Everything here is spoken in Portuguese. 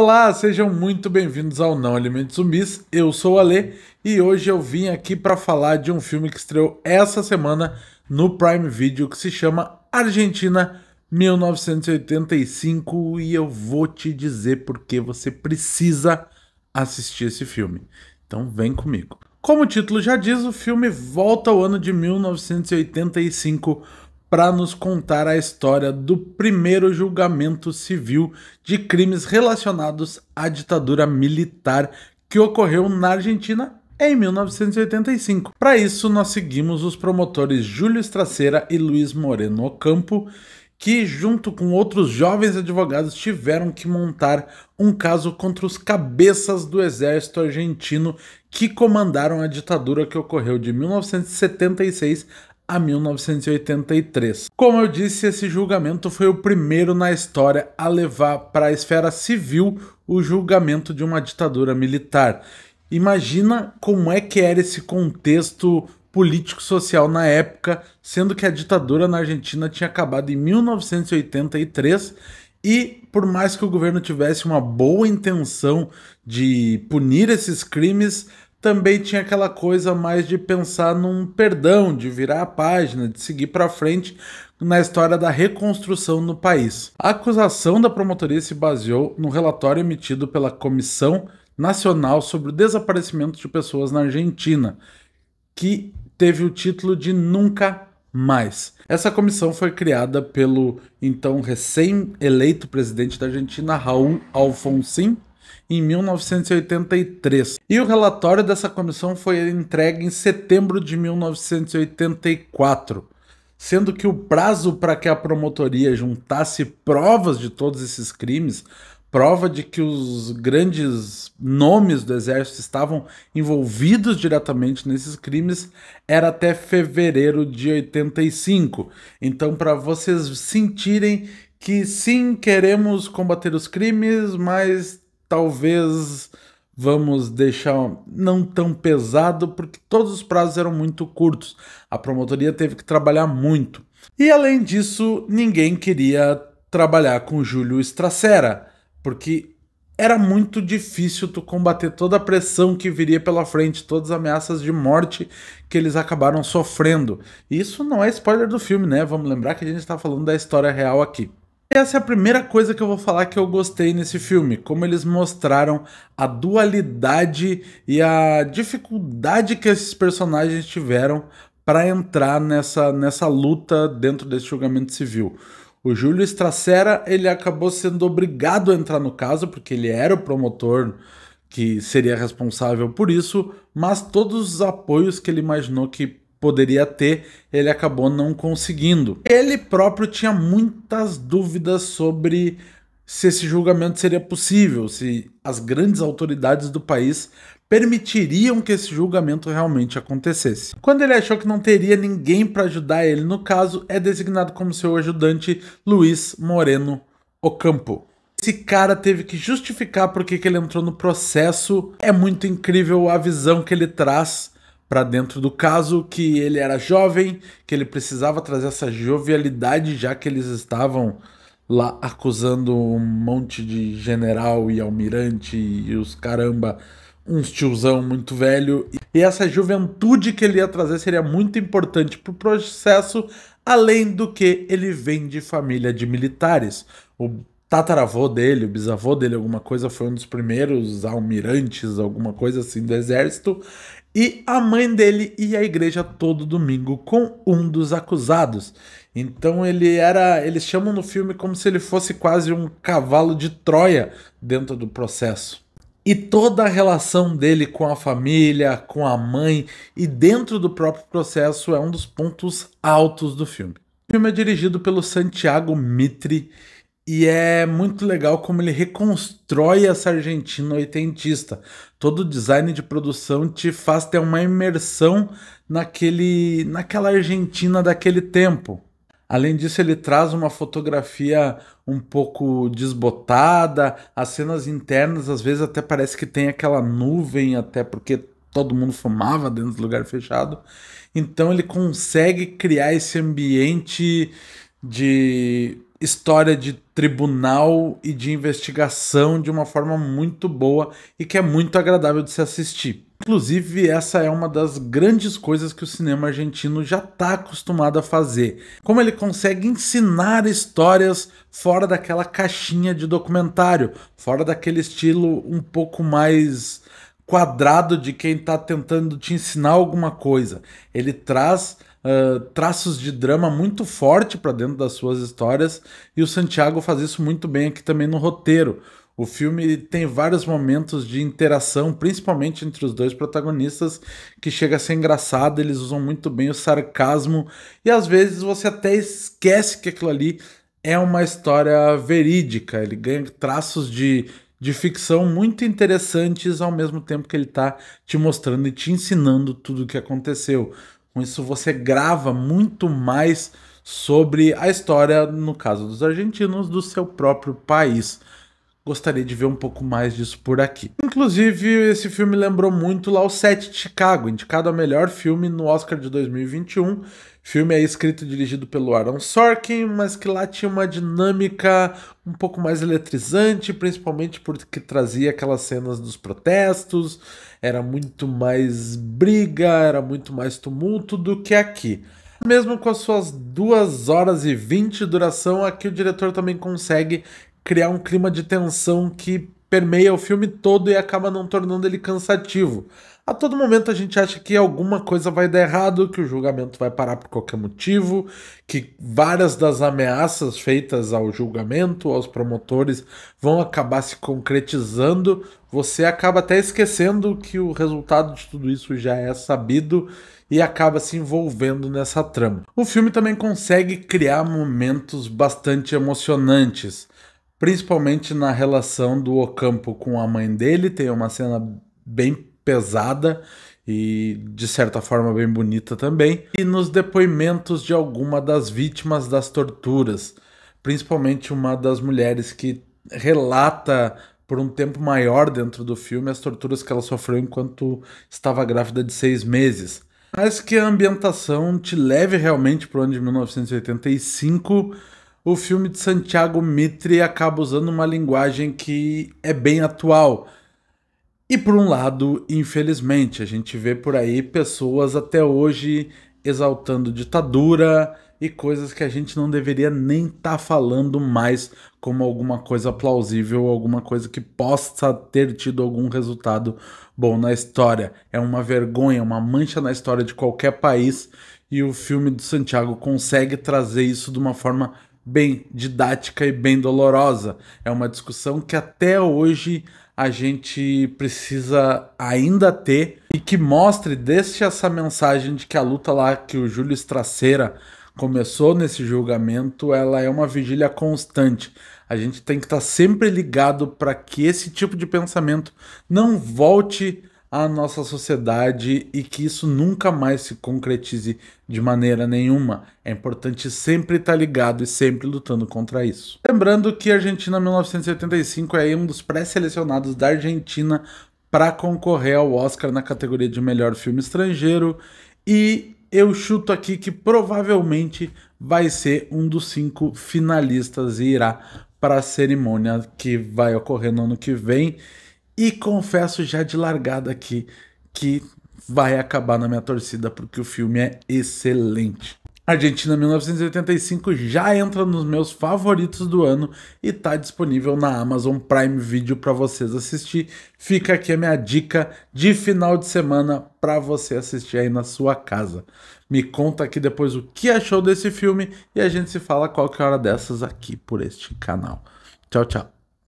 Olá, sejam muito bem-vindos ao Não Alimentos Zumbis. Eu sou o Alê e hoje eu vim aqui para falar de um filme que estreou essa semana no Prime Video que se chama Argentina 1985 e eu vou te dizer porque você precisa assistir esse filme. Então vem comigo. Como o título já diz, o filme volta ao ano de 1985 para nos contar a história do primeiro julgamento civil de crimes relacionados à ditadura militar que ocorreu na Argentina em 1985. Para isso, nós seguimos os promotores Júlio Estraceira e Luiz Moreno Ocampo, que, junto com outros jovens advogados, tiveram que montar um caso contra os cabeças do exército argentino que comandaram a ditadura que ocorreu de 1976 a 1983. Como eu disse, esse julgamento foi o primeiro na história a levar para a esfera civil o julgamento de uma ditadura militar. Imagina como é que era esse contexto político-social na época, sendo que a ditadura na Argentina tinha acabado em 1983 e por mais que o governo tivesse uma boa intenção de punir esses crimes, também tinha aquela coisa mais de pensar num perdão, de virar a página, de seguir para frente na história da reconstrução no país. A acusação da promotoria se baseou no relatório emitido pela Comissão Nacional sobre o Desaparecimento de Pessoas na Argentina, que teve o título de Nunca mais. Essa comissão foi criada pelo então recém-eleito presidente da Argentina, Raul Alfonsín, em 1983. E o relatório dessa comissão foi entregue em setembro de 1984, sendo que o prazo para que a promotoria juntasse provas de todos esses crimes, prova de que os grandes nomes do exército estavam envolvidos diretamente nesses crimes, era até fevereiro de 85. Então, para vocês sentirem que sim, queremos combater os crimes, mas talvez vamos deixar não tão pesado, porque todos os prazos eram muito curtos. A promotoria teve que trabalhar muito. E além disso, ninguém queria trabalhar com Júlio Estracera porque era muito difícil tu combater toda a pressão que viria pela frente, todas as ameaças de morte que eles acabaram sofrendo. Isso não é spoiler do filme, né? Vamos lembrar que a gente está falando da história real aqui essa é a primeira coisa que eu vou falar que eu gostei nesse filme, como eles mostraram a dualidade e a dificuldade que esses personagens tiveram para entrar nessa, nessa luta dentro desse julgamento civil. O Júlio Estracera ele acabou sendo obrigado a entrar no caso, porque ele era o promotor que seria responsável por isso, mas todos os apoios que ele imaginou que poderia ter, ele acabou não conseguindo. Ele próprio tinha muitas dúvidas sobre se esse julgamento seria possível, se as grandes autoridades do país permitiriam que esse julgamento realmente acontecesse. Quando ele achou que não teria ninguém para ajudar ele no caso, é designado como seu ajudante Luiz Moreno Ocampo. Esse cara teve que justificar por que ele entrou no processo. É muito incrível a visão que ele traz para dentro do caso que ele era jovem, que ele precisava trazer essa jovialidade, já que eles estavam lá acusando um monte de general e almirante e os caramba, uns tiozão muito velho. E essa juventude que ele ia trazer seria muito importante para o processo, além do que ele vem de família de militares. O tataravô dele, o bisavô dele, alguma coisa, foi um dos primeiros almirantes, alguma coisa assim do exército. E a mãe dele ia à igreja todo domingo com um dos acusados. Então ele era. Eles chamam no filme como se ele fosse quase um cavalo de Troia dentro do processo. E toda a relação dele com a família, com a mãe e dentro do próprio processo é um dos pontos altos do filme. O filme é dirigido pelo Santiago Mitre e é muito legal como ele reconstrói essa Argentina oitentista. Todo o design de produção te faz ter uma imersão naquele, naquela Argentina daquele tempo. Além disso, ele traz uma fotografia um pouco desbotada, as cenas internas às vezes até parece que tem aquela nuvem, até porque todo mundo fumava dentro do lugar fechado. Então ele consegue criar esse ambiente de história de tribunal e de investigação de uma forma muito boa e que é muito agradável de se assistir. Inclusive, essa é uma das grandes coisas que o cinema argentino já está acostumado a fazer. Como ele consegue ensinar histórias fora daquela caixinha de documentário, fora daquele estilo um pouco mais quadrado de quem está tentando te ensinar alguma coisa. Ele traz ah, traços de drama muito forte para dentro das suas histórias e o Santiago faz isso muito bem aqui também no roteiro. O filme tem vários momentos de interação, principalmente entre os dois protagonistas, que chega a ser engraçado. Eles usam muito bem o sarcasmo e às vezes você até esquece que aquilo ali é uma história verídica. Ele ganha traços de, de ficção muito interessantes ao mesmo tempo que ele está te mostrando e te ensinando tudo o que aconteceu. Com isso você grava muito mais sobre a história, no caso dos argentinos, do seu próprio país gostaria de ver um pouco mais disso por aqui. Inclusive, esse filme lembrou muito lá o Sete de Chicago, indicado a melhor filme no Oscar de 2021. Filme é escrito e dirigido pelo Aaron Sorkin, mas que lá tinha uma dinâmica um pouco mais eletrizante, principalmente porque trazia aquelas cenas dos protestos, era muito mais briga, era muito mais tumulto do que aqui. Mesmo com as suas 2 horas e 20 de duração, aqui o diretor também consegue criar um clima de tensão que permeia o filme todo e acaba não tornando ele cansativo. A todo momento a gente acha que alguma coisa vai dar errado, que o julgamento vai parar por qualquer motivo, que várias das ameaças feitas ao julgamento, aos promotores, vão acabar se concretizando. Você acaba até esquecendo que o resultado de tudo isso já é sabido e acaba se envolvendo nessa trama. O filme também consegue criar momentos bastante emocionantes principalmente na relação do Ocampo com a mãe dele, tem uma cena bem pesada e de certa forma bem bonita também, e nos depoimentos de alguma das vítimas das torturas, principalmente uma das mulheres que relata por um tempo maior dentro do filme as torturas que ela sofreu enquanto estava grávida de seis meses. Mas que a ambientação te leve realmente para o ano de 1985 o filme de Santiago Mitre acaba usando uma linguagem que é bem atual. E por um lado, infelizmente, a gente vê por aí pessoas até hoje exaltando ditadura e coisas que a gente não deveria nem estar tá falando mais como alguma coisa plausível, alguma coisa que possa ter tido algum resultado bom na história. É uma vergonha, uma mancha na história de qualquer país e o filme do Santiago consegue trazer isso de uma forma bem didática e bem dolorosa. É uma discussão que até hoje a gente precisa ainda ter e que mostre, desde essa mensagem de que a luta lá que o Júlio Estraceira começou nesse julgamento, ela é uma vigília constante. A gente tem que estar tá sempre ligado para que esse tipo de pensamento não volte à nossa sociedade e que isso nunca mais se concretize de maneira nenhuma. É importante sempre estar ligado e sempre lutando contra isso. Lembrando que a Argentina 1985 é um dos pré-selecionados da Argentina para concorrer ao Oscar na categoria de melhor filme estrangeiro e eu chuto aqui que provavelmente vai ser um dos cinco finalistas e irá para a cerimônia que vai ocorrer no ano que vem. E confesso já de largada aqui que vai acabar na minha torcida porque o filme é excelente. Argentina 1985 já entra nos meus favoritos do ano e está disponível na Amazon Prime Video para vocês assistir. Fica aqui a minha dica de final de semana para você assistir aí na sua casa. Me conta aqui depois o que achou desse filme e a gente se fala qualquer hora dessas aqui por este canal. Tchau, tchau.